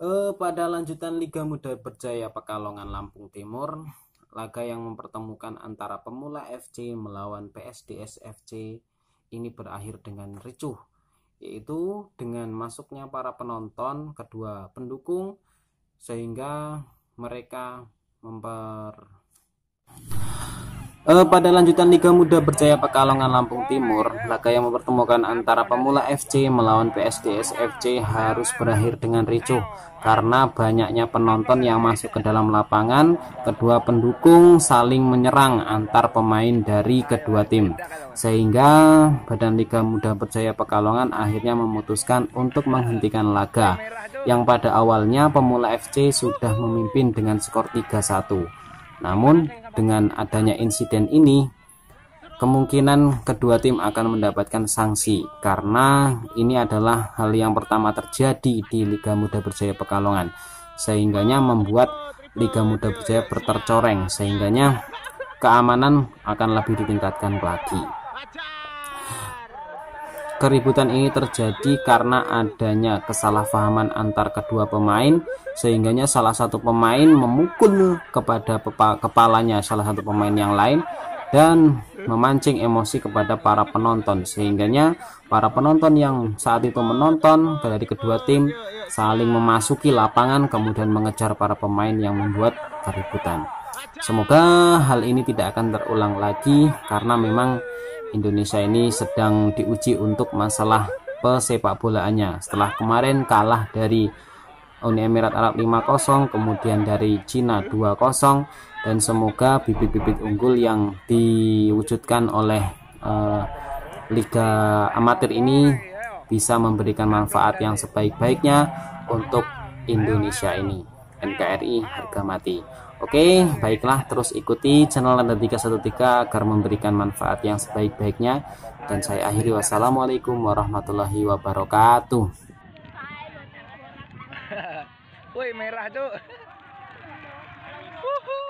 Eh, pada lanjutan Liga Muda Berjaya Pekalongan Lampung Timur, laga yang mempertemukan antara pemula FC melawan PSDS FC ini berakhir dengan ricuh, yaitu dengan masuknya para penonton kedua pendukung sehingga mereka memper Uh, pada lanjutan Liga Muda Berjaya Pekalongan Lampung Timur, laga yang mempertemukan antara pemula FC melawan PSDS FC harus berakhir dengan ricuh karena banyaknya penonton yang masuk ke dalam lapangan, kedua pendukung saling menyerang antar pemain dari kedua tim. Sehingga Badan Liga Muda Berjaya Pekalongan akhirnya memutuskan untuk menghentikan laga yang pada awalnya pemula FC sudah memimpin dengan skor 3-1. Namun dengan adanya insiden ini kemungkinan kedua tim akan mendapatkan sanksi karena ini adalah hal yang pertama terjadi di Liga Muda Berjaya Pekalongan sehingganya membuat Liga Muda Berjaya bertercoreng sehingganya keamanan akan lebih ditingkatkan lagi. Keributan ini terjadi karena adanya kesalahpahaman antar kedua pemain sehingganya salah satu pemain memukul kepada kepalanya salah satu pemain yang lain dan memancing emosi kepada para penonton sehingganya para penonton yang saat itu menonton dari kedua tim saling memasuki lapangan kemudian mengejar para pemain yang membuat keributan semoga hal ini tidak akan terulang lagi karena memang Indonesia ini sedang diuji untuk masalah pesepak bolaannya. Setelah kemarin kalah dari Uni Emirat Arab 5-0, kemudian dari Cina 2-0 dan semoga bibit-bibit unggul yang diwujudkan oleh uh, liga amatir ini bisa memberikan manfaat yang sebaik-baiknya untuk Indonesia ini. NKRI harga mati. Oke, baiklah terus ikuti channel Lantai 313 agar memberikan manfaat yang sebaik-baiknya dan saya akhiri wassalamualaikum warahmatullahi wabarakatuh. Woi merah tuh.